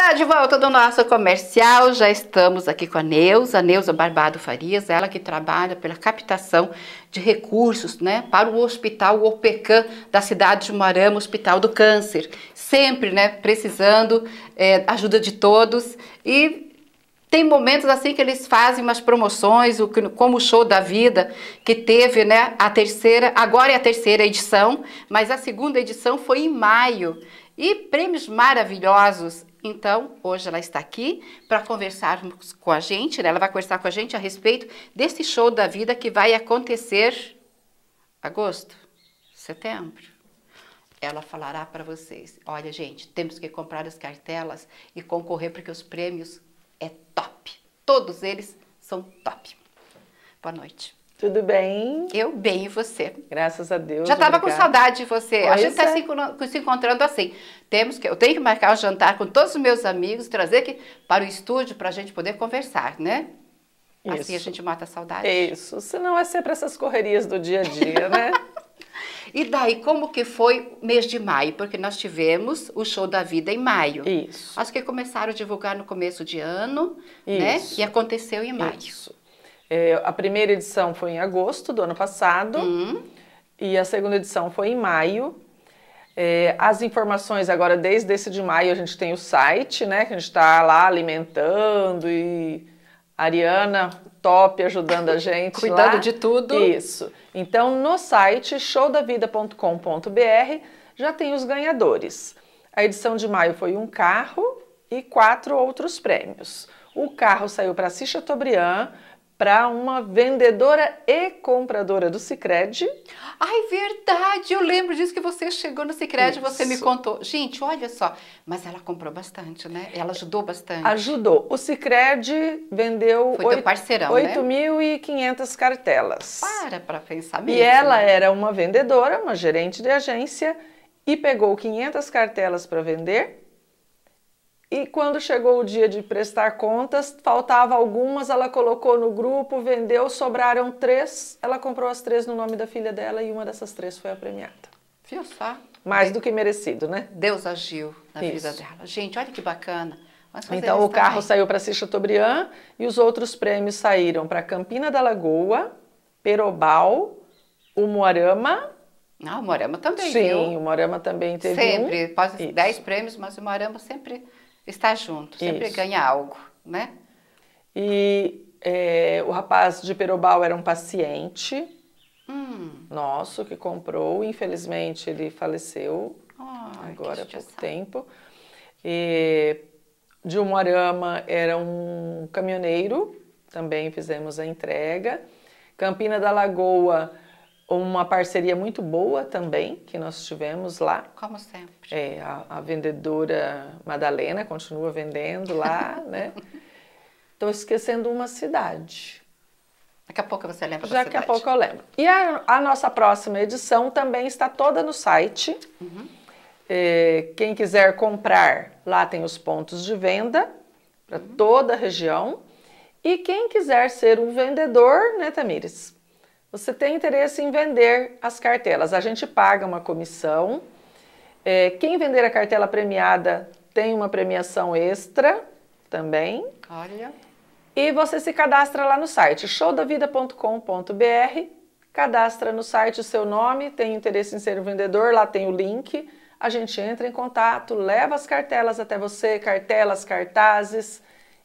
Já de volta do nosso comercial, já estamos aqui com a Neuza, Neuza Barbado Farias, ela que trabalha pela captação de recursos né, para o Hospital OPECAM da cidade de Moarama, Hospital do Câncer. Sempre né, precisando é, ajuda de todos e tem momentos assim que eles fazem umas promoções, como o Show da Vida, que teve né, a terceira, agora é a terceira edição, mas a segunda edição foi em maio. E prêmios maravilhosos então, hoje ela está aqui para conversarmos com a gente, né? ela vai conversar com a gente a respeito desse show da vida que vai acontecer agosto, setembro ela falará para vocês: olha, gente, temos que comprar as cartelas e concorrer porque os prêmios é top. Todos eles são top. Boa noite. Tudo bem? Eu bem, e você? Graças a Deus. Já estava com saudade de você. Pois a gente está é. se, se, encontrando assim. Temos que, eu tenho que marcar um jantar com todos os meus amigos, trazer aqui para o estúdio para a gente poder conversar, né? Isso. Assim a gente mata a saudade. Isso, senão é sempre essas correrias do dia a dia, né? E daí, como que foi mês de maio? Porque nós tivemos o Show da Vida em maio. Isso. Acho que começaram a divulgar no começo de ano, né? Isso. né? E aconteceu em maio. Isso. É, a primeira edição foi em agosto do ano passado uhum. e a segunda edição foi em maio. É, as informações agora, desde esse de maio, a gente tem o site, né? Que a gente está lá alimentando e Ariana top ajudando a gente. Cuidando lá. de tudo. Isso. Então, no site showdavida.com.br já tem os ganhadores. A edição de maio foi um carro e quatro outros prêmios. O carro saiu para Cicha Tobrian para uma vendedora e compradora do Sicredi. Ai, verdade! Eu lembro disso que você chegou no Sicredi, você me contou. Gente, olha só, mas ela comprou bastante, né? Ela ajudou bastante. Ajudou. O Sicredi vendeu 8.500 né? cartelas. Para para pensar mesmo. E ela né? era uma vendedora, uma gerente de agência e pegou 500 cartelas para vender e quando chegou o dia de prestar contas, faltava algumas, ela colocou no grupo, vendeu, sobraram três. Ela comprou as três no nome da filha dela e uma dessas três foi a premiada. Viu só? Mais do que merecido, né? Deus agiu na Isso. vida dela. Gente, olha que bacana. Então o carro também. saiu para Assis Chateaubriand e os outros prêmios saíram para Campina da Lagoa, Perobal, Umuarama. Ah, o Moarama também. Sim, viu? o Moarama também teve. Sempre, um. 10 prêmios, mas o Moarama sempre estar junto, sempre Isso. ganha algo, né? E é, o rapaz de Perobal era um paciente hum. nosso que comprou, infelizmente ele faleceu agora há pouco tempo. E, de Umuarama era um caminhoneiro, também fizemos a entrega. Campina da Lagoa uma parceria muito boa também que nós tivemos lá. Como sempre. É, a, a vendedora Madalena continua vendendo lá, né? Estou esquecendo uma cidade. Daqui a pouco você lembra Já da cidade. Daqui a pouco eu lembro. E a, a, nossa próxima edição também está toda no site. Uhum. É, quem quiser comprar, lá tem os pontos de venda para uhum. toda a região. E quem quiser ser um vendedor, né, Tamires? Você tem interesse em vender as cartelas. A gente paga uma comissão. É, quem vender a cartela premiada tem uma premiação extra também. Olha. E você se cadastra lá no site showdavida.com.br. Cadastra no site o seu nome, tem interesse em ser um vendedor, lá tem o link. A gente entra em contato, leva as cartelas até você, cartelas, cartazes.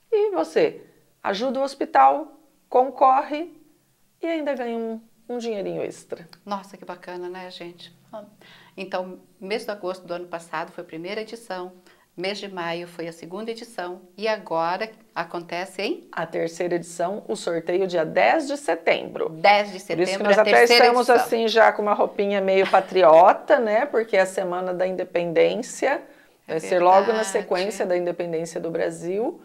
E você ajuda o hospital, concorre e ainda ganha um, um dinheirinho extra. Nossa, que bacana, né, gente? Então, mês de agosto do ano passado foi a primeira edição, mês de maio foi a segunda edição e agora acontece em? A terceira edição, o sorteio dia 10 de setembro. 10 de setembro, Por isso que é nós até estamos edição. assim já com uma roupinha meio patriota, né? Porque é a semana da independência, vai ser logo na é sequência da independência do Brasil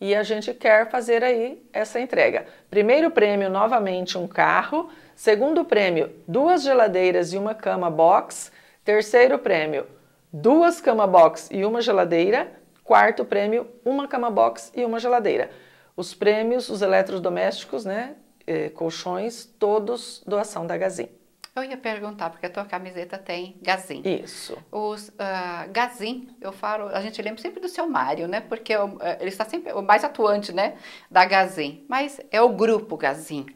e a gente quer fazer aí essa entrega. Primeiro prêmio, novamente, um carro. Segundo prêmio, duas geladeiras e uma cama box. Terceiro prêmio, duas cama box e uma geladeira. Quarto prêmio, uma cama box e uma geladeira. Os prêmios, os eletrodomésticos, né, eh, colchões, todos doação da Gazin. Eu ia perguntar, porque a tua camiseta tem Gazin. Isso. Os uh, Gazin, eu falo, a gente lembra sempre do seu Mário, né? Porque é é, ele está sempre o mais atuante, né? Da Gazin. Mas é o grupo Gazin.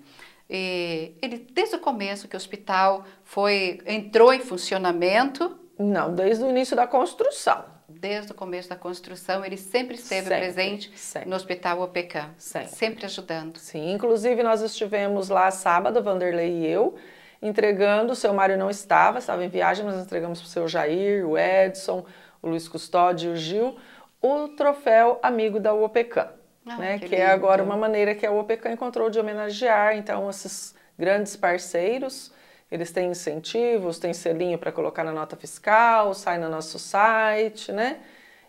E ele, desde o começo que o hospital foi, entrou em funcionamento? Não, desde o início da construção. Desde o começo da construção, ele sempre esteve sempre, presente sempre. no Hospital OPECAM. Sempre. sempre ajudando. Sim, inclusive nós estivemos lá sábado, Vanderlei e eu, entregando, o seu Mário não estava, estava em viagem, mas entregamos para o seu Jair, o Edson, o Luiz Custódio, o Gil, o troféu Amigo da UOPECAM, ah, né, que, que é agora uma maneira que a UOPECAM encontrou de homenagear, então, esses grandes parceiros, eles têm incentivos, têm selinho para colocar na nota fiscal, sai no nosso site, né?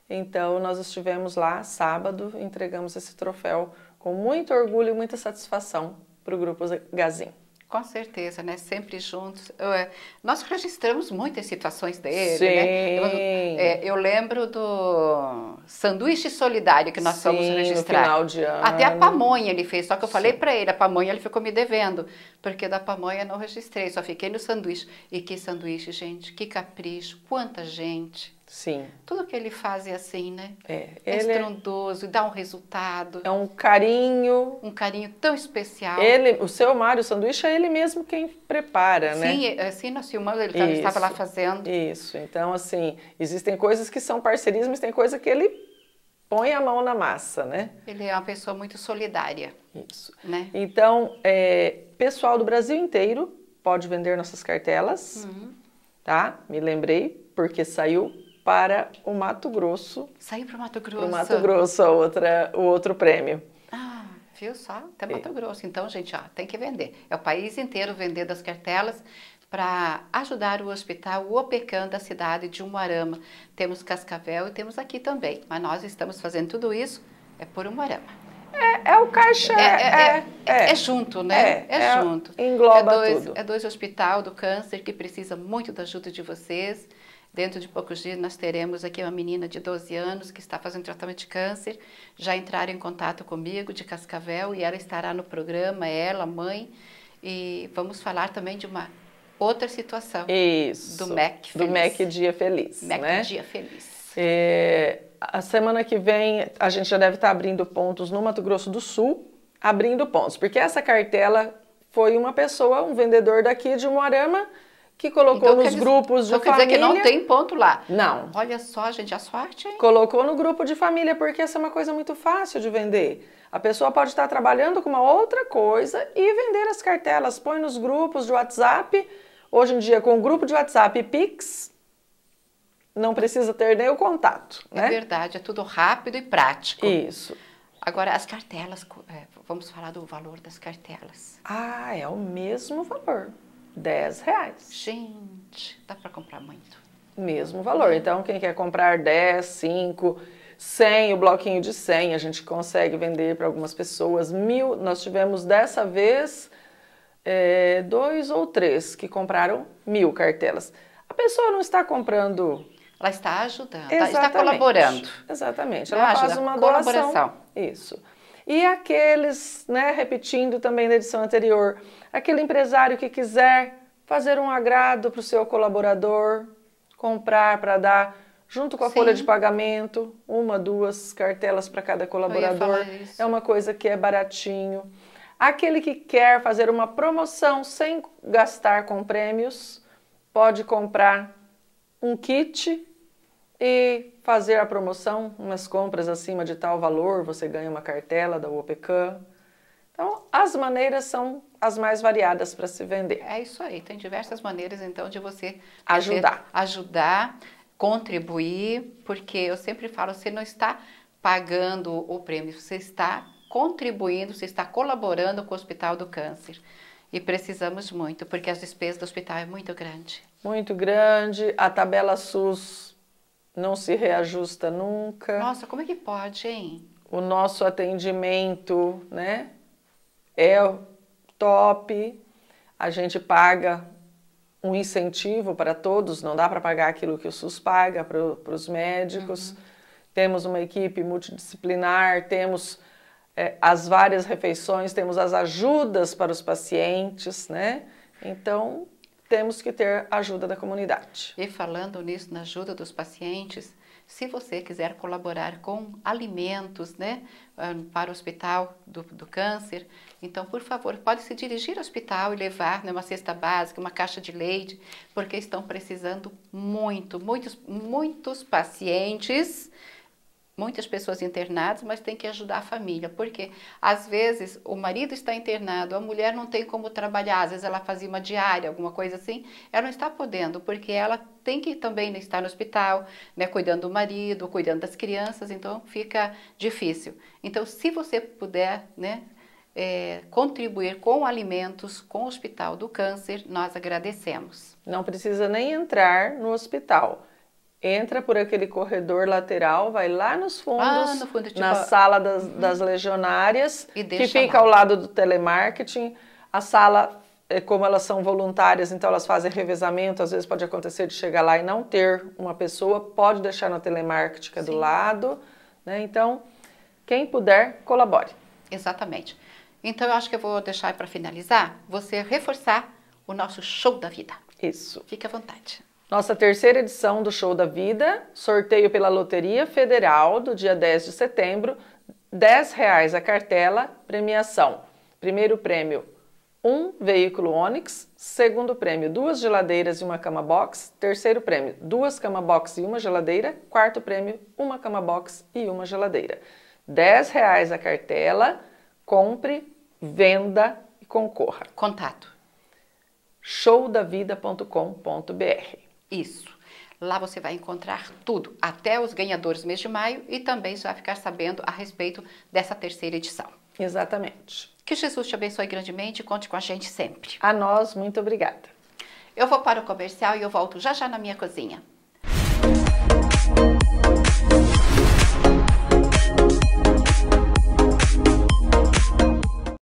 Então, nós estivemos lá sábado, entregamos esse troféu com muito orgulho e muita satisfação para o Grupo Gazin. Com certeza, né? Sempre juntos. É, nós registramos muitas situações dele, Sim. né? Eu, é, eu, lembro do sanduíche solidário que nós fomos registrar. No final de ano. Até a pamonha ele fez, só que eu Sim. falei para ele, a pamonha ele ficou me devendo, porque da pamonha não registrei, só fiquei no sanduíche. E que sanduíche, gente, que capricho, quanta gente. Sim. Tudo que ele faz é assim, né? É. é, é estrondoso, é... dá um resultado. É um carinho. Um carinho tão especial. Ele, o seu Mário Sanduíche é ele mesmo quem prepara, Sim, né? Sim, é, assim nosso irmão ele isso, estava lá fazendo. Isso, então assim, existem coisas que são parcerias, mas tem coisa que ele põe a mão na massa, né? Ele é uma pessoa muito solidária. Isso. Né? Então, é, pessoal do Brasil inteiro pode vender nossas cartelas, uhum. tá? Me lembrei, porque saiu para o Mato Grosso. Saiu para o Mato Grosso. Para o Mato Grosso, a outra, o outro prêmio. Ah, viu só? Até é. Mato Grosso. Então, gente, ó, tem que vender. É o país inteiro vendendo as cartelas para ajudar o hospital OPECAM da cidade de Umuarama. Temos Cascavel e temos aqui também. Mas nós estamos fazendo tudo isso é por Umuarama. É, é, o caixa. É, é, é, é, é junto, né? É, junto. Engloba é dois, tudo. É dois hospital do câncer que precisa muito da ajuda de vocês. Dentro de poucos dias nós teremos aqui uma menina de 12 anos que está fazendo tratamento de câncer, já entraram em contato comigo de Cascavel e ela estará no programa, ela, mãe, e vamos falar também de uma outra situação Isso, do MEC Feliz. Do MEC Dia Feliz. MEC né? Dia Feliz. É, a semana que vem a gente já deve estar abrindo pontos no Mato Grosso do Sul, abrindo pontos, porque essa cartela foi uma pessoa, um vendedor daqui de Moarama, que colocou então, nos dizer, grupos de então família. Quer dizer que não tem ponto lá. Não. Olha só, gente, a sorte, hein? Colocou no grupo de família, porque essa é uma coisa muito fácil de vender. A pessoa pode estar trabalhando com uma outra coisa e vender as cartelas. Põe nos grupos de WhatsApp. Hoje em dia, com o grupo de WhatsApp Pix, não precisa ter nem o contato. É né? verdade, é tudo rápido e prático. Isso. Agora, as cartelas, é, vamos falar do valor das cartelas. Ah, é o mesmo valor. 10 reais. Gente, dá para comprar muito. Mesmo valor. Então, quem quer comprar 10, 5, 100, o bloquinho de 100, a gente consegue vender para algumas pessoas. Mil, nós tivemos dessa vez é, dois ou três que compraram mil cartelas. A pessoa não está comprando. Ela está ajudando, Exatamente. está colaborando. Exatamente. Ela, Ela faz uma doação. Isso. E aqueles, né, repetindo também na edição anterior, aquele empresário que quiser fazer um agrado para o seu colaborador, comprar para dar junto com a Sim. folha de pagamento, uma, duas cartelas para cada colaborador. É uma coisa que é baratinho. Aquele que quer fazer uma promoção sem gastar com prêmios, pode comprar um kit e fazer a promoção, umas compras acima de tal valor, você ganha uma cartela da OPECAM. Então, as maneiras são as mais variadas para se vender. É isso aí, tem diversas maneiras então de você ajudar, ajudar, contribuir, porque eu sempre falo, você não está pagando o prêmio, você está contribuindo, você está colaborando com o Hospital do Câncer. E precisamos muito, porque as despesas do hospital é muito grande. Muito grande, a tabela SUS não se reajusta nunca. Nossa, como é que pode, hein? O nosso atendimento, né? É top. A gente paga um incentivo para todos, não dá para pagar aquilo que o SUS paga para os médicos. Uhum. Temos uma equipe multidisciplinar, temos é, as várias refeições, temos as ajudas para os pacientes, né? Então, temos que ter ajuda da comunidade. E falando nisso, na ajuda dos pacientes, se você quiser colaborar com alimentos né, ah, para o hospital do, do câncer, então, por favor, pode se dirigir ao hospital e levar né, uma cesta básica, uma caixa de leite, porque estão precisando muito, muitos, muitos pacientes muitas pessoas internadas, mas tem que ajudar a família, porque às vezes o marido está internado, a mulher não tem como trabalhar, às vezes ela fazia uma diária, alguma coisa assim, ela não está podendo, porque ela tem que também estar no hospital, né, cuidando do marido, cuidando das crianças, então fica difícil. Então, se você puder, né, é, contribuir com alimentos com o Hospital do Câncer, nós agradecemos. Não precisa nem entrar no hospital entra por aquele corredor lateral, vai lá nos fundos, ah, no fundo, tipo... na sala das, uhum. das legionárias, que fica lá. ao lado do telemarketing. A sala, é, como elas são voluntárias, então elas fazem revezamento, às vezes pode acontecer de chegar lá e não ter uma pessoa, pode deixar na telemarketing Sim. do lado. Né? Então, quem puder, colabore. Exatamente. Então, eu acho que eu vou deixar para finalizar, você reforçar o nosso show da vida. Isso. Fique à vontade. Nossa terceira edição do Show da Vida, sorteio pela Loteria Federal do dia 10 de setembro, R$ reais a cartela, premiação. Primeiro prêmio, um veículo Onix, segundo prêmio, duas geladeiras e uma cama box, terceiro prêmio, duas cama box e uma geladeira, quarto prêmio, uma cama box e uma geladeira. R$ reais a cartela, compre, venda e concorra. Contato showdavida.com.br isso. Lá você vai encontrar tudo, até os ganhadores do mês de maio e também já ficar sabendo a respeito dessa terceira edição. Exatamente. Que Jesus te abençoe grandemente e conte com a gente sempre. A nós, muito obrigada. Eu vou para o comercial e eu volto já já na minha cozinha.